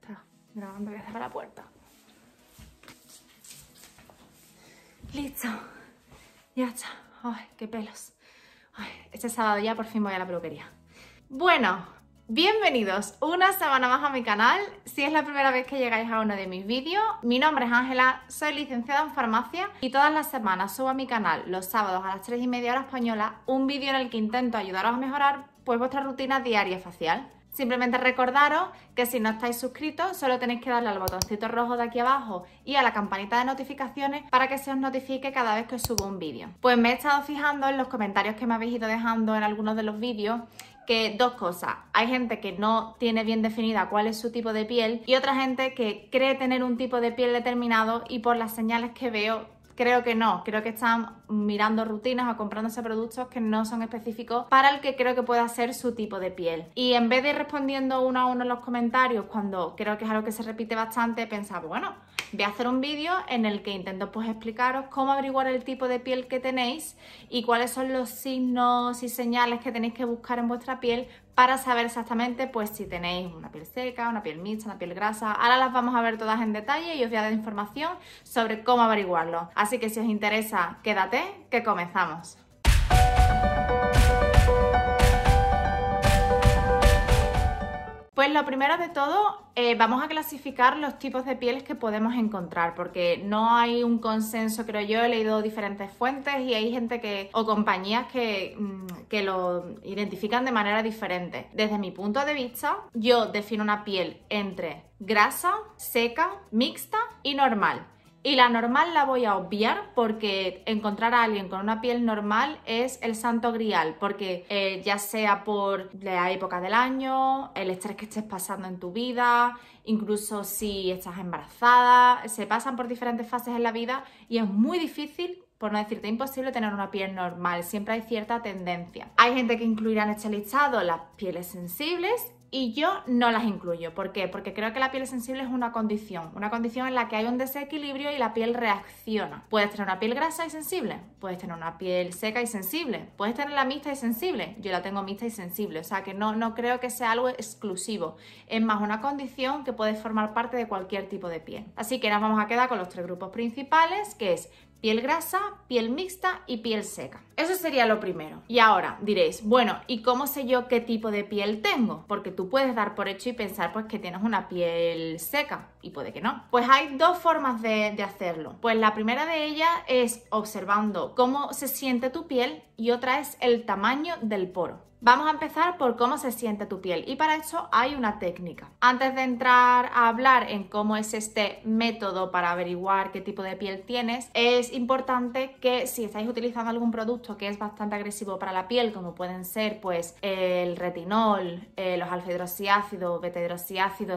Está grabando, voy a la puerta. Listo. Ya está. Ay, qué pelos. este sábado ya por fin voy a la peluquería. Bueno, bienvenidos una semana más a mi canal. Si es la primera vez que llegáis a uno de mis vídeos, mi nombre es Ángela, soy licenciada en farmacia y todas las semanas subo a mi canal los sábados a las 3 y media hora española un vídeo en el que intento ayudaros a mejorar pues, vuestra rutina diaria facial. Simplemente recordaros que si no estáis suscritos, solo tenéis que darle al botoncito rojo de aquí abajo y a la campanita de notificaciones para que se os notifique cada vez que os subo un vídeo. Pues me he estado fijando en los comentarios que me habéis ido dejando en algunos de los vídeos que dos cosas, hay gente que no tiene bien definida cuál es su tipo de piel y otra gente que cree tener un tipo de piel determinado y por las señales que veo creo que no. Creo que están mirando rutinas o comprándose productos que no son específicos para el que creo que pueda ser su tipo de piel. Y en vez de ir respondiendo uno a uno en los comentarios, cuando creo que es algo que se repite bastante, pensaba, bueno, voy a hacer un vídeo en el que intento pues explicaros cómo averiguar el tipo de piel que tenéis y cuáles son los signos y señales que tenéis que buscar en vuestra piel para saber exactamente pues si tenéis una piel seca, una piel mixta, una piel grasa. Ahora las vamos a ver todas en detalle y os voy a dar información sobre cómo averiguarlo. Así que si os interesa, quédate que comenzamos. Pues lo primero de todo, eh, vamos a clasificar los tipos de pieles que podemos encontrar, porque no hay un consenso, creo yo. He leído diferentes fuentes y hay gente que, o compañías que mm, lo identifican de manera diferente. Desde mi punto de vista, yo defino una piel entre grasa, seca, mixta y normal. Y la normal la voy a obviar porque encontrar a alguien con una piel normal es el santo grial, porque eh, ya sea por la época del año, el estrés que estés pasando en tu vida, incluso si estás embarazada, se pasan por diferentes fases en la vida y es muy difícil por no decirte imposible tener una piel normal, siempre hay cierta tendencia. Hay gente que incluirá en este listado las pieles sensibles y yo no las incluyo. ¿Por qué? Porque creo que la piel sensible es una condición, una condición en la que hay un desequilibrio y la piel reacciona. Puedes tener una piel grasa y sensible, puedes tener una piel seca y sensible, puedes la mixta y sensible. Yo la tengo mixta y sensible, o sea que no, no creo que sea algo exclusivo. Es más una condición que puede formar parte de cualquier tipo de piel. Así que nos vamos a quedar con los tres grupos principales, que es piel grasa, piel mixta y piel seca. Eso sería lo primero. Y ahora diréis, bueno, ¿y cómo sé yo qué tipo de piel tengo? Porque tú puedes dar por hecho y pensar pues que tienes una piel seca y puede que no. Pues hay dos formas de, de hacerlo. Pues la primera de ellas es observando cómo se siente tu piel y otra es el tamaño del poro. Vamos a empezar por cómo se siente tu piel y para eso hay una técnica. Antes de entrar a hablar en cómo es este método para averiguar qué tipo de piel tienes, es importante que si estáis utilizando algún producto que es bastante agresivo para la piel, como pueden ser pues el retinol, eh, los alfa hidroxiácidos,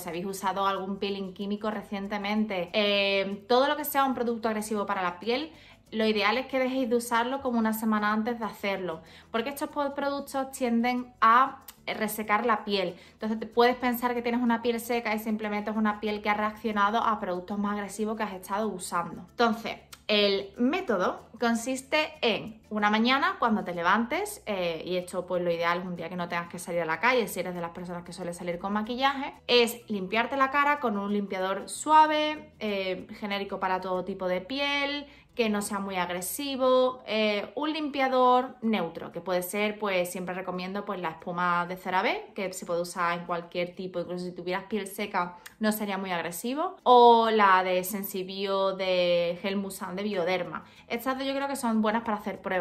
si habéis usado algún peeling químico recientemente, eh, todo lo que sea un producto agresivo para la piel, lo ideal es que dejéis de usarlo como una semana antes de hacerlo, porque estos productos tienden a resecar la piel. Entonces puedes pensar que tienes una piel seca y simplemente es una piel que ha reaccionado a productos más agresivos que has estado usando. Entonces, el método consiste en una mañana cuando te levantes, eh, y esto pues lo ideal es un día que no tengas que salir a la calle, si eres de las personas que suele salir con maquillaje, es limpiarte la cara con un limpiador suave, eh, genérico para todo tipo de piel, que no sea muy agresivo, eh, un limpiador neutro, que puede ser, pues siempre recomiendo pues la espuma de CeraVe, que se puede usar en cualquier tipo, incluso si tuvieras piel seca no sería muy agresivo, o la de Sensibio de Gel Musan de Bioderma. Estas yo creo que son buenas para hacer pruebas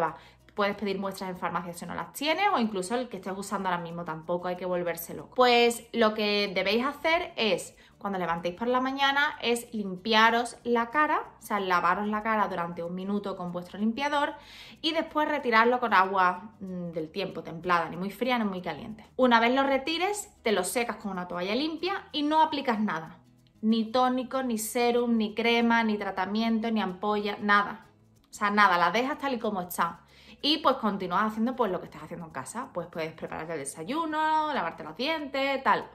Puedes pedir muestras en farmacia si no las tienes o incluso el que estés usando ahora mismo tampoco hay que volvérselo Pues lo que debéis hacer es, cuando levantéis por la mañana, es limpiaros la cara, o sea, lavaros la cara durante un minuto con vuestro limpiador y después retirarlo con agua mm, del tiempo, templada, ni muy fría ni muy caliente. Una vez lo retires, te lo secas con una toalla limpia y no aplicas nada. Ni tónico, ni serum, ni crema, ni tratamiento, ni ampolla, nada o sea, nada, la dejas tal y como está. Y pues continúas haciendo pues lo que estás haciendo en casa. Pues puedes prepararte el desayuno, lavarte los dientes, tal.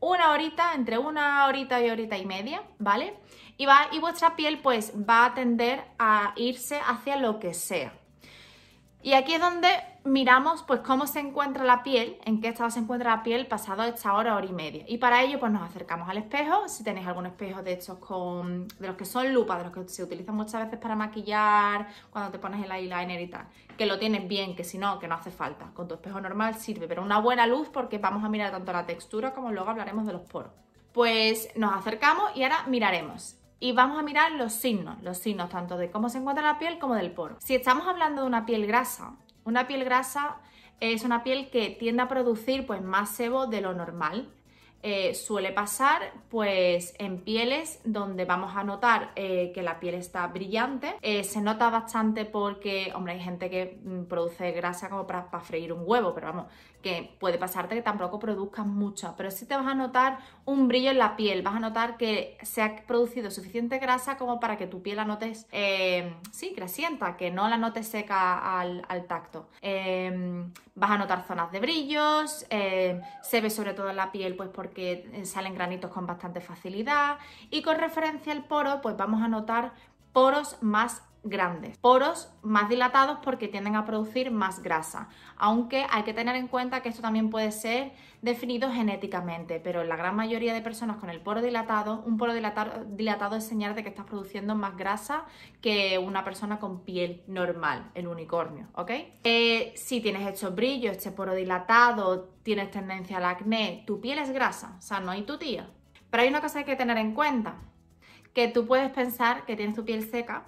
Una horita, entre una horita y horita y media, ¿vale? Y, va, y vuestra piel pues va a tender a irse hacia lo que sea. Y aquí es donde miramos pues cómo se encuentra la piel, en qué estado se encuentra la piel pasado esta hora, hora y media. Y para ello pues nos acercamos al espejo, si tenéis algún espejo de estos con, de los que son lupa, de los que se utilizan muchas veces para maquillar, cuando te pones el eyeliner y tal, que lo tienes bien, que si no, que no hace falta. Con tu espejo normal sirve, pero una buena luz porque vamos a mirar tanto la textura como luego hablaremos de los poros. Pues nos acercamos y ahora miraremos y vamos a mirar los signos, los signos tanto de cómo se encuentra la piel como del poro. Si estamos hablando de una piel grasa, una piel grasa es una piel que tiende a producir pues, más sebo de lo normal. Eh, suele pasar pues en pieles donde vamos a notar eh, que la piel está brillante. Eh, se nota bastante porque, hombre, hay gente que mm, produce grasa como para, freír un huevo, pero vamos, que puede pasarte que tampoco produzcas mucha, pero sí te vas a notar un brillo en la piel, vas a notar que se ha producido suficiente grasa como para que tu piel la notes, sí, grasienta, que no la notes seca al tacto. Em, vas a notar zonas de brillos, se ve sobre todo en la piel pues porque que salen granitos con bastante facilidad. Y con referencia al poro, pues vamos a notar poros más grandes, poros más dilatados porque tienden a producir más grasa, aunque hay que tener en cuenta que esto también puede ser definido genéticamente, pero en la gran mayoría de personas con el poro dilatado, un poro dilatado, es señal de que estás produciendo más grasa que una persona con piel normal, el unicornio, ¿ok? Eh, si tienes estos brillos, este poro dilatado, tienes tendencia al acné, tu piel es grasa, o sea, no hay tu tía. Pero hay una cosa que hay que tener en cuenta, que tú puedes pensar que tienes tu piel seca,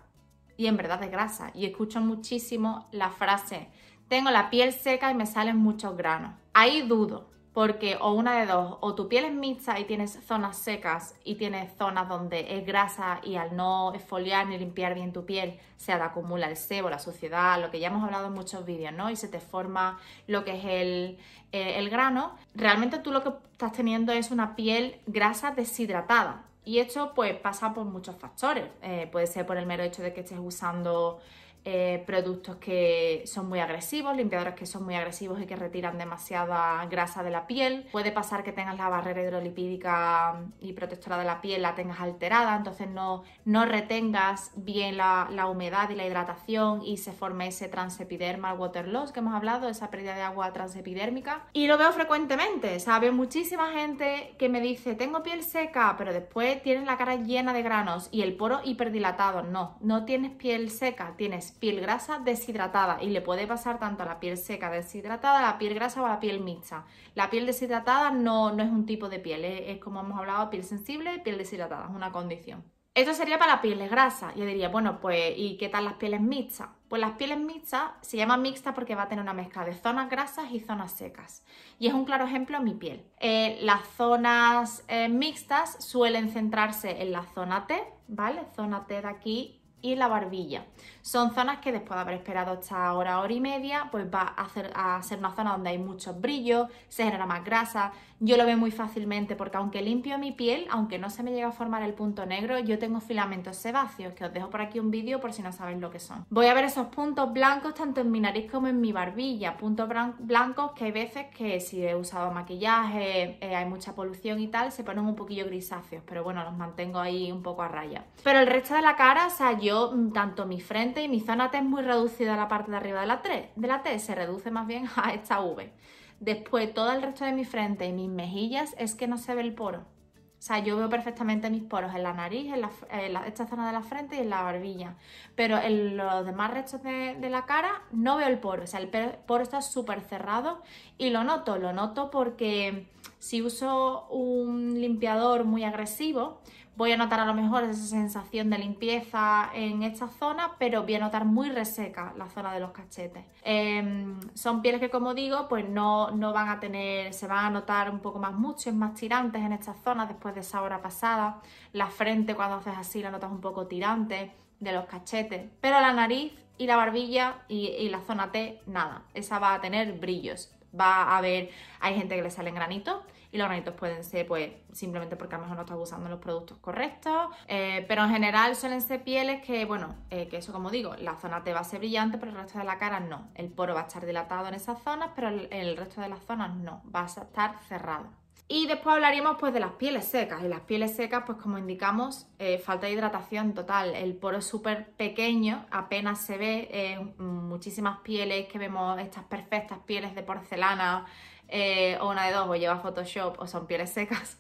y en verdad es grasa. Y escucho muchísimo la frase, tengo la piel seca y me salen muchos granos. Ahí dudo, porque o una de dos, o tu piel es mixta y tienes zonas secas y tienes zonas donde es grasa y al no esfoliar ni limpiar bien tu piel se acumula el sebo, la suciedad, lo que ya hemos hablado en muchos vídeos, ¿no? Y se te forma lo que es el eh, grano. Realmente tú lo que estás teniendo es una piel grasa deshidratada y esto pues pasa por muchos factores. Eh, puede ser por el mero hecho de que estés usando eh, productos que son muy agresivos, limpiadores que son muy agresivos y que retiran demasiada grasa de la piel. Puede pasar que tengas la barrera hidrolipídica y protectora de la piel, la tengas alterada, entonces no, no retengas bien la, la humedad y la hidratación y se forme ese transepidermal water loss que hemos hablado, esa pérdida de agua transepidérmica. Y lo veo frecuentemente, ¿sabes? Muchísima gente que me dice, tengo piel seca, pero después tienes la cara llena de granos y el poro hiperdilatado. No, no tienes piel seca, tienes piel grasa deshidratada y le puede pasar tanto a la piel seca deshidratada, a la piel grasa o a la piel mixta. La piel deshidratada no, no es un tipo de piel, es, como hemos hablado, piel sensible, piel deshidratada, es una condición. Esto sería para las pieles grasas. Yo diría, bueno, pues, ¿y qué tal las pieles mixtas? Pues las pieles mixtas se llaman mixta porque va a tener una mezcla de zonas grasas y zonas secas. Y es un claro ejemplo mi piel. Eh, las zonas eh, mixtas suelen centrarse en la zona T, ¿vale? Zona T de aquí y la barbilla son zonas que después de haber esperado esta hora, hora y media, pues va a, hacer, a ser una zona donde hay muchos brillos, se genera más grasa. Yo lo veo muy fácilmente porque aunque limpio mi piel, aunque no se me llega a formar el punto negro, yo tengo filamentos sebáceos, que os dejo por aquí un vídeo por si no sabéis lo que son. Voy a ver esos puntos blancos tanto en mi nariz como en mi barbilla, puntos blancos que hay veces que si he usado maquillaje, eh, hay mucha polución y tal, se ponen un poquillo grisáceos, pero bueno, los mantengo ahí un poco a raya. Pero el resto de la cara, o sea, yo, mm, tanto mi frente, y mi zona T es muy reducida la parte de arriba de la, 3, de la T, se reduce más bien a esta V. Después todo el resto de mi frente y mis mejillas es que no se ve el poro. O sea, yo veo perfectamente mis poros en la nariz, en, la, esta zona de la frente y en la barbilla. Pero en los demás restos de, de la cara no veo el poro. O sea, el poro está súper cerrado y lo noto. Lo noto porque si uso un limpiador muy agresivo, voy a notar a lo mejor esa sensación de limpieza en esta zona, pero voy a notar muy reseca la zona de los cachetes. Em, son pieles que, como digo, pues no, van a tener, se van a notar un poco más es más tirantes en esta zona después de esa hora pasada. La frente cuando haces así la notas un poco tirante de los cachetes, pero la nariz y la barbilla y, y la zona T, nada, esa va a tener brillos. Va a haber, hay gente que le salen granitos, y los granitos pueden ser pues simplemente porque a lo mejor no estás usando los productos correctos, eh, pero en general suelen ser pieles que, bueno, eh, que eso como digo, la zona te va a ser brillante, pero el resto de la cara no. El poro va a estar dilatado en esas zonas, pero el, el resto de las zonas no, va a estar cerrado. Y después hablaríamos pues de las pieles secas. Y las pieles secas, pues como indicamos, eh, falta de hidratación total. El poro es súper pequeño, apenas se ve. Eh, muchísimas pieles que vemos, estas perfectas pieles de porcelana, eh, o una de dos, o lleva Photoshop, o son pieles secas.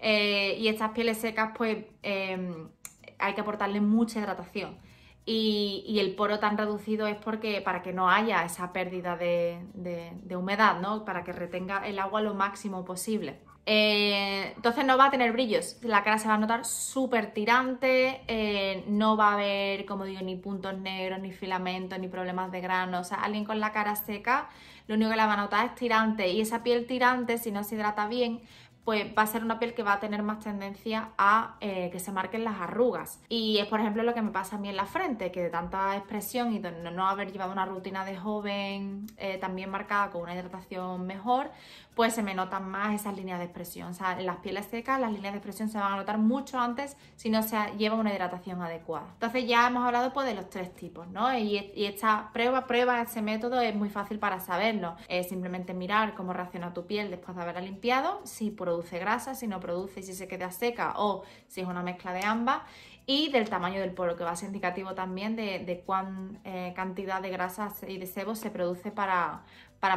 y estas pieles secas, pues hay que aportarle mucha hidratación. Y, el poro tan reducido es porque para que no haya esa pérdida de, humedad, ¿no? Para que retenga el agua lo máximo posible. Eh, entonces no va a tener brillos, la cara se va a notar súper tirante, eh, no va a haber, como digo, ni puntos negros, ni filamentos, ni problemas de grano. O sea, alguien con la cara seca, lo único que la va a notar es tirante. Y esa piel tirante, si no se hidrata bien, pues va a ser una piel que va a tener más tendencia a eh, que se marquen las arrugas. Y es por ejemplo lo que me pasa a mí en la frente, que de tanta expresión y de no haber llevado una rutina de joven eh, también marcada con una hidratación mejor, pues se me notan más esas líneas de expresión. O sea, en las pieles secas las líneas de expresión se van a notar mucho antes si no se lleva una hidratación adecuada. Entonces ya hemos hablado pues de los tres tipos, ¿no? Y, esta prueba, prueba, ese método es muy fácil para saberlo. es simplemente mirar cómo reacciona tu piel después de haberla limpiado, si produce grasa, si no produce, si se queda seca o si es una mezcla de ambas y del tamaño del poro, que va a ser indicativo también de, cuán eh, cantidad de grasas y de sebo se produce para,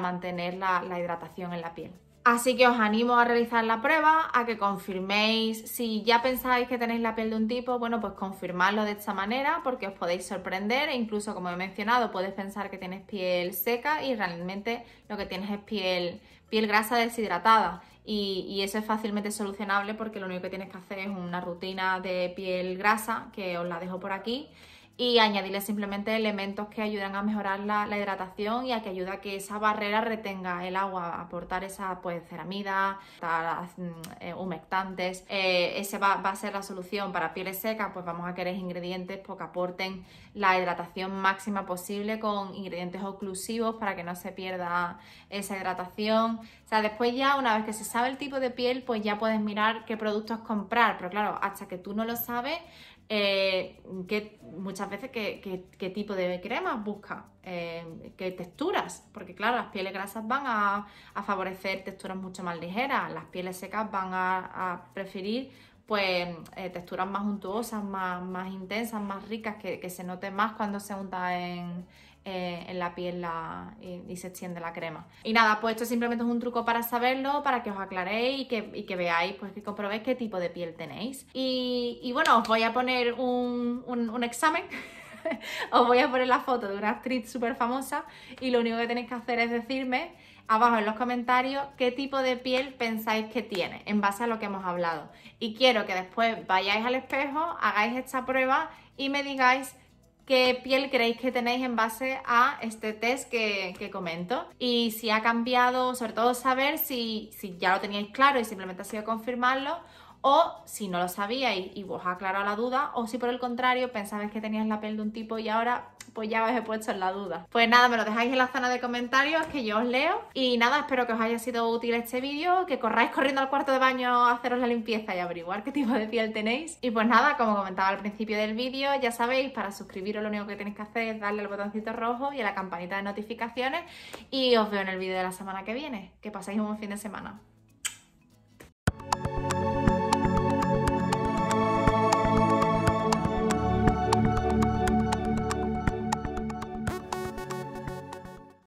mantener la, hidratación en la piel. Así que os animo a realizar la prueba, a que confirméis. Si ya pensáis que tenéis la piel de un tipo, bueno, pues confirmadlo de esta manera porque os podéis sorprender e incluso, como he mencionado, puedes pensar que tienes piel seca y realmente lo que tienes es piel, piel grasa deshidratada y, eso es fácilmente solucionable porque lo único que tienes que hacer es una rutina de piel grasa que os la dejo por aquí y añadirle simplemente elementos que ayudan a mejorar la, hidratación y a que ayuda a que esa barrera retenga el agua, aportar esa pues ceramida, mm, eh, humectantes, Esa eh, ese va, a ser la solución para pieles secas, pues vamos a querer ingredientes pues, que aporten la hidratación máxima posible con ingredientes oclusivos para que no se pierda esa hidratación. O sea, después ya una vez que se sabe el tipo de piel, pues ya puedes mirar qué productos comprar, pero claro, hasta que tú no lo sabes, eh, muchas veces qué, tipo de crema busca, eh, qué texturas, porque claro, las pieles grasas van a, favorecer texturas mucho más ligeras, las pieles secas van a, preferir pues eh, texturas más untuosas, más, más intensas, más ricas, que, que, se note más cuando se unta en, eh, en la piel y, se extiende la crema. Y nada, pues esto simplemente es un truco para saberlo, para que os aclaréis y que, veáis, pues que comprobéis qué tipo de piel tenéis. Y, bueno, os voy a poner un, un examen. os voy a poner la foto de una actriz súper famosa y lo único que tenéis que hacer es decirme abajo en los comentarios qué tipo de piel pensáis que tiene en base a lo que hemos hablado. Y quiero que después vayáis al espejo, hagáis esta prueba y me digáis qué piel creéis que tenéis en base a este test que, que comento y si ha cambiado, sobre todo saber si, si ya lo teníais claro y simplemente ha sido confirmarlo o si no lo sabíais y vos aclaró la duda, o si por el contrario pensabais que tenías la piel de un tipo y ahora pues ya os he puesto en la duda. Pues nada, me lo dejáis en la zona de comentarios que yo os leo. Y nada, espero que os haya sido útil este vídeo, que corráis corriendo al cuarto de baño a haceros la limpieza y averiguar qué tipo de piel tenéis. Y pues nada, como comentaba al principio del vídeo, ya sabéis, para suscribiros lo único que tenéis que hacer es darle al botoncito rojo y a la campanita de notificaciones. Y os veo en el vídeo de la semana que viene. Que paséis un buen fin de semana.